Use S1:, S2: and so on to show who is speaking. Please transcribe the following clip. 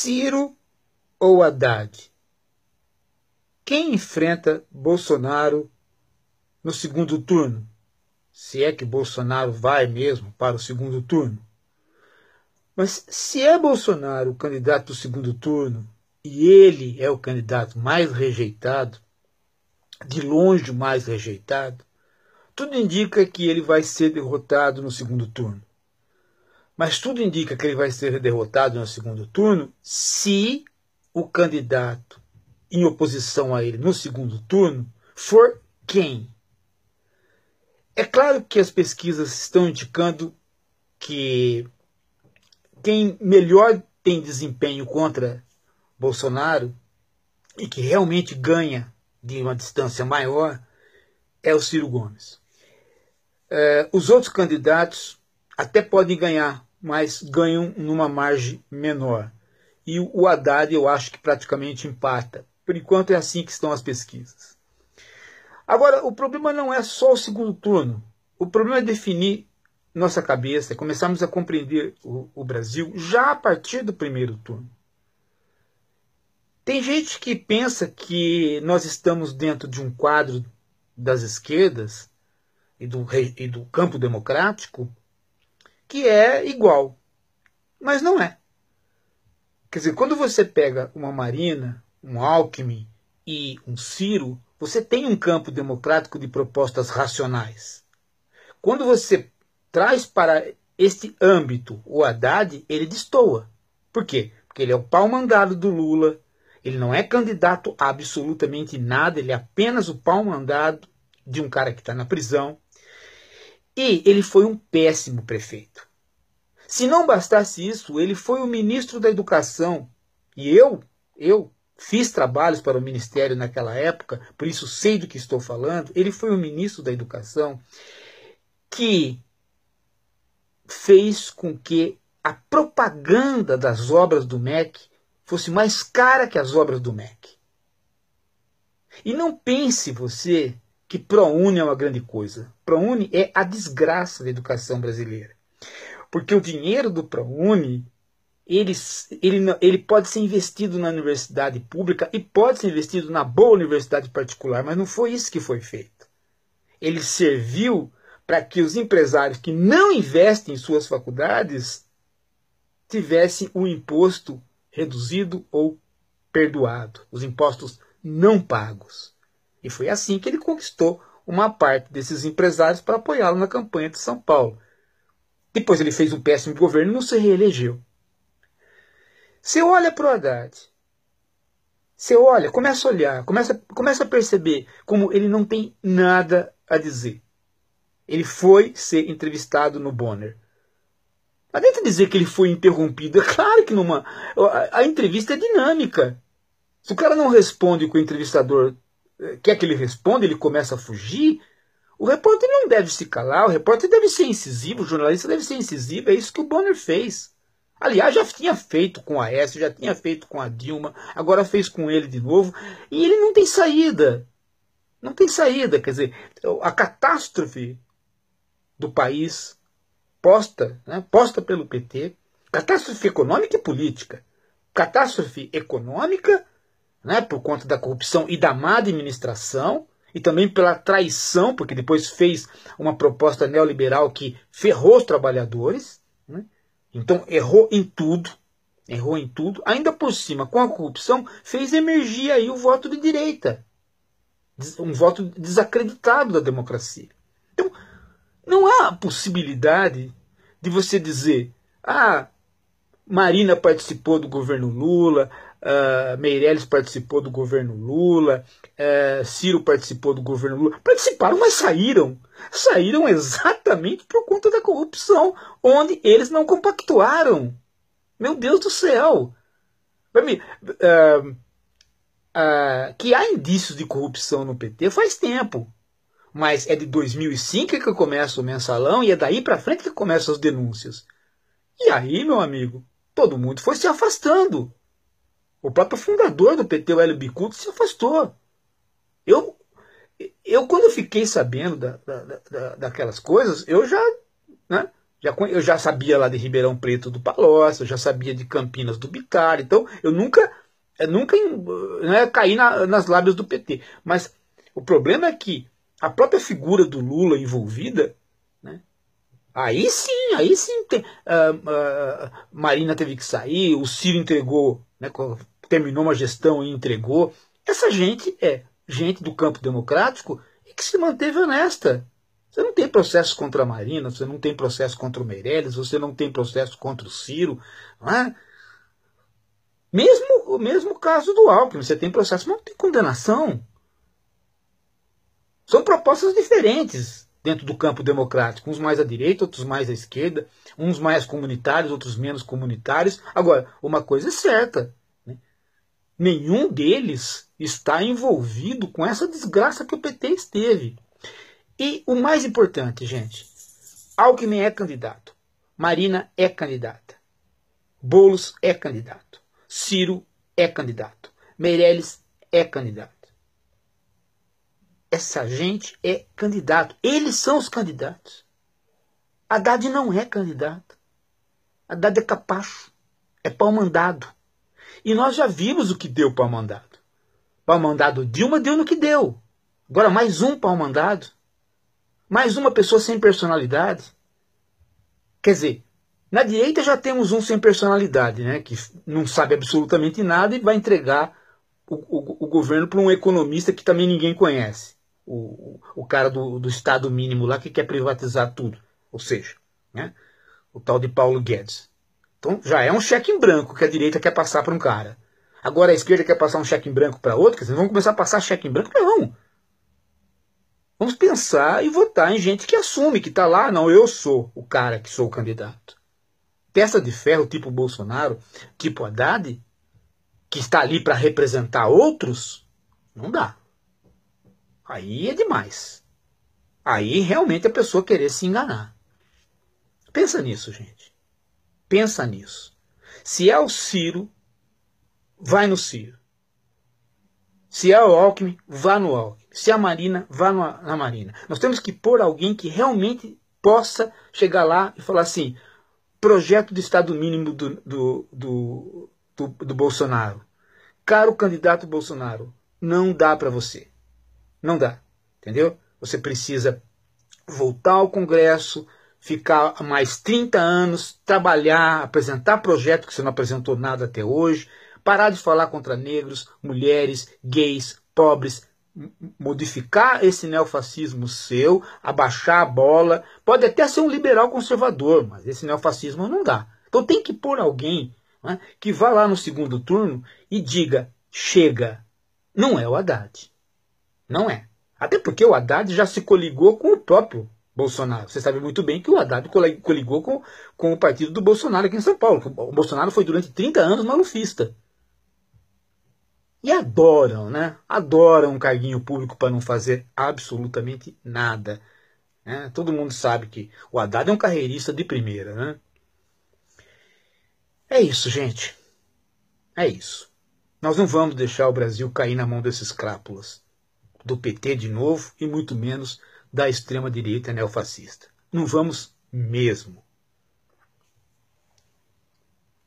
S1: Ciro ou Haddad? Quem enfrenta Bolsonaro no segundo turno? Se é que Bolsonaro vai mesmo para o segundo turno. Mas se é Bolsonaro o candidato do segundo turno e ele é o candidato mais rejeitado, de longe mais rejeitado, tudo indica que ele vai ser derrotado no segundo turno. Mas tudo indica que ele vai ser derrotado no segundo turno se o candidato em oposição a ele no segundo turno for quem? É claro que as pesquisas estão indicando que quem melhor tem desempenho contra Bolsonaro e que realmente ganha de uma distância maior é o Ciro Gomes. É, os outros candidatos até podem ganhar mas ganham numa margem menor. E o Haddad eu acho que praticamente empata. Por enquanto é assim que estão as pesquisas. Agora, o problema não é só o segundo turno. O problema é definir nossa cabeça, começarmos a compreender o, o Brasil já a partir do primeiro turno. Tem gente que pensa que nós estamos dentro de um quadro das esquerdas e do, e do campo democrático que é igual. Mas não é. Quer dizer, quando você pega uma Marina, um Alckmin e um Ciro, você tem um campo democrático de propostas racionais. Quando você traz para este âmbito o Haddad, ele destoa. Por quê? Porque ele é o pau mandado do Lula, ele não é candidato a absolutamente nada, ele é apenas o pau mandado de um cara que está na prisão. E ele foi um péssimo prefeito. Se não bastasse isso, ele foi o ministro da Educação. E eu, eu fiz trabalhos para o ministério naquela época, por isso sei do que estou falando. Ele foi o ministro da Educação que fez com que a propaganda das obras do MEC fosse mais cara que as obras do MEC. E não pense você que ProUni é uma grande coisa. ProUni é a desgraça da educação brasileira. Porque o dinheiro do ProUni ele, ele, ele pode ser investido na universidade pública e pode ser investido na boa universidade particular, mas não foi isso que foi feito. Ele serviu para que os empresários que não investem em suas faculdades tivessem o imposto reduzido ou perdoado, os impostos não pagos. E foi assim que ele conquistou uma parte desses empresários para apoiá-lo na campanha de São Paulo. Depois ele fez um péssimo governo e não se reelegeu. Você olha para o Haddad, você olha, começa a olhar, começa, começa a perceber como ele não tem nada a dizer. Ele foi ser entrevistado no Bonner. Não adianta dizer que ele foi interrompido. É claro que numa. A, a entrevista é dinâmica. Se o cara não responde o que o entrevistador quer que ele responda, ele começa a fugir. O repórter não deve se calar, o repórter deve ser incisivo, o jornalista deve ser incisivo, é isso que o Bonner fez. Aliás, já tinha feito com a Aécio, já tinha feito com a Dilma, agora fez com ele de novo, e ele não tem saída. Não tem saída, quer dizer, a catástrofe do país posta, né, posta pelo PT, catástrofe econômica e política, catástrofe econômica né, por conta da corrupção e da má administração, e também pela traição, porque depois fez uma proposta neoliberal que ferrou os trabalhadores. Né? Então errou em tudo, errou em tudo. Ainda por cima, com a corrupção, fez emergir aí o voto de direita, um voto desacreditado da democracia. Então não há possibilidade de você dizer, ah, Marina participou do governo Lula, ah, Meirelles participou do governo Lula, uh, Ciro participou do governo Lula. Participaram, mas saíram. Saíram exatamente por conta da corrupção, onde eles não compactuaram. Meu Deus do céu! Uh, uh, que há indícios de corrupção no PT faz tempo. Mas é de 2005 que começa o mensalão e é daí para frente que começam as denúncias. E aí, meu amigo, todo mundo foi se afastando. O próprio fundador do PT, o Hélio Bicudo, se afastou. Eu, eu quando fiquei sabendo da, da, da, daquelas coisas, eu já, né, já, eu já sabia lá de Ribeirão Preto do Palócio, eu já sabia de Campinas do Bitar, então eu nunca, eu nunca né, caí na, nas lábios do PT. Mas o problema é que a própria figura do Lula envolvida, né, aí sim, aí sim, tem, ah, ah, Marina teve que sair, o Ciro entregou né, terminou uma gestão e entregou. Essa gente é gente do campo democrático e que se manteve honesta. Você não tem processo contra a Marina, você não tem processo contra o Meirelles, você não tem processo contra o Ciro, não é? Mesmo o mesmo caso do Alckmin, você tem processo, mas não tem condenação. São propostas diferentes dentro do campo democrático, uns mais à direita, outros mais à esquerda, uns mais comunitários, outros menos comunitários. Agora, uma coisa é certa, Nenhum deles está envolvido com essa desgraça que o PT esteve. E o mais importante, gente, Alckmin é candidato, Marina é candidata, Bolos é candidato, Ciro é candidato, Meirelles é candidato. Essa gente é candidato. Eles são os candidatos. Haddad não é candidato. Haddad é capacho, é pau mandado. E nós já vimos o que deu o mandado. o mandado Dilma deu no que deu. Agora mais um para o mandado. Mais uma pessoa sem personalidade. Quer dizer, na direita já temos um sem personalidade, né? que não sabe absolutamente nada e vai entregar o, o, o governo para um economista que também ninguém conhece. O, o cara do, do Estado mínimo lá que quer privatizar tudo. Ou seja, né? o tal de Paulo Guedes. Então já é um cheque em branco que a direita quer passar para um cara. Agora a esquerda quer passar um cheque em branco para outro, quer dizer, começar a passar cheque em branco? Não. Vamos pensar e votar em gente que assume, que está lá, ah, não, eu sou o cara que sou o candidato. Peça de ferro tipo Bolsonaro, tipo Haddad, que está ali para representar outros, não dá. Aí é demais. Aí realmente a pessoa querer se enganar. Pensa nisso, gente. Pensa nisso. Se é o Ciro, vai no Ciro. Se é o Alckmin, vá no Alckmin. Se é a Marina, vá na Marina. Nós temos que pôr alguém que realmente possa chegar lá e falar assim: projeto de Estado mínimo do, do, do, do, do Bolsonaro. Caro candidato Bolsonaro, não dá para você. Não dá. Entendeu? Você precisa voltar ao Congresso, ficar mais 30 anos, trabalhar, apresentar projeto que você não apresentou nada até hoje, parar de falar contra negros, mulheres, gays, pobres, modificar esse neofascismo seu, abaixar a bola. Pode até ser um liberal conservador, mas esse neofascismo não dá. Então tem que pôr alguém né, que vá lá no segundo turno e diga: chega. Não é o Haddad. Não é. Até porque o Haddad já se coligou com o próprio Bolsonaro. Você sabe muito bem que o Haddad coligou com, com o partido do Bolsonaro aqui em São Paulo. O Bolsonaro foi durante 30 anos malufista. E adoram, né? Adoram um carguinho público para não fazer absolutamente nada. Né? Todo mundo sabe que o Haddad é um carreirista de primeira, né? É isso, gente. É isso. Nós não vamos deixar o Brasil cair na mão desses crápulas. Do PT de novo e muito menos da extrema-direita neofascista. Não vamos mesmo.